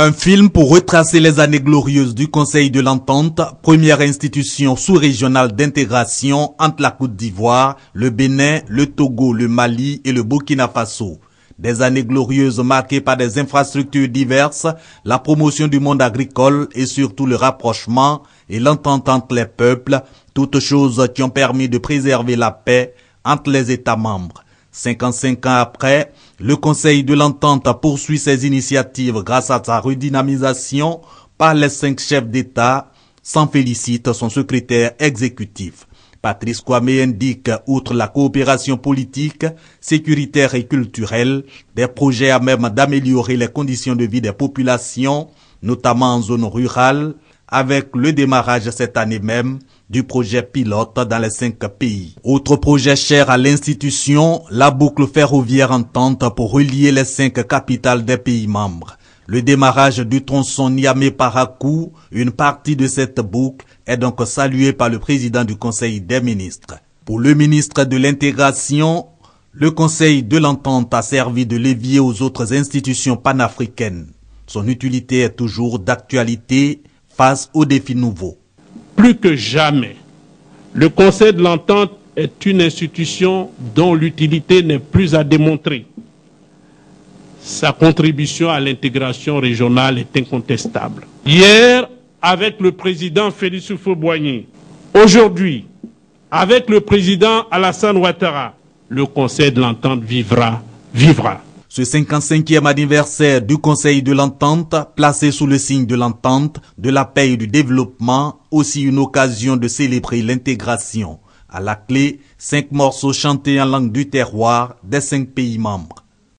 Un film pour retracer les années glorieuses du Conseil de l'Entente, première institution sous-régionale d'intégration entre la Côte d'Ivoire, le Bénin, le Togo, le Mali et le Burkina Faso. Des années glorieuses marquées par des infrastructures diverses, la promotion du monde agricole et surtout le rapprochement et l'entente entre les peuples, toutes choses qui ont permis de préserver la paix entre les États membres. 55 ans après, le Conseil de l'Entente poursuit ses initiatives grâce à sa redynamisation par les cinq chefs d'État, s'en félicite son secrétaire exécutif. Patrice Kwame indique, outre la coopération politique, sécuritaire et culturelle, des projets à même d'améliorer les conditions de vie des populations, notamment en zone rurale, avec le démarrage cette année même du projet pilote dans les cinq pays. Autre projet cher à l'institution, la boucle ferroviaire entente pour relier les cinq capitales des pays membres. Le démarrage du tronçon Niamey-Parakou, une partie de cette boucle, est donc salué par le président du Conseil des ministres. Pour le ministre de l'Intégration, le Conseil de l'Entente a servi de levier aux autres institutions panafricaines. Son utilité est toujours d'actualité face aux défis nouveaux. Plus que jamais, le Conseil de l'entente est une institution dont l'utilité n'est plus à démontrer. Sa contribution à l'intégration régionale est incontestable. Hier, avec le président Félix Houphouët-Boigny, aujourd'hui, avec le président Alassane Ouattara, le Conseil de l'entente vivra, vivra. Ce 55e anniversaire du Conseil de l'Entente, placé sous le signe de l'Entente, de la paix et du développement, aussi une occasion de célébrer l'intégration. À la clé, cinq morceaux chantés en langue du terroir des cinq pays membres.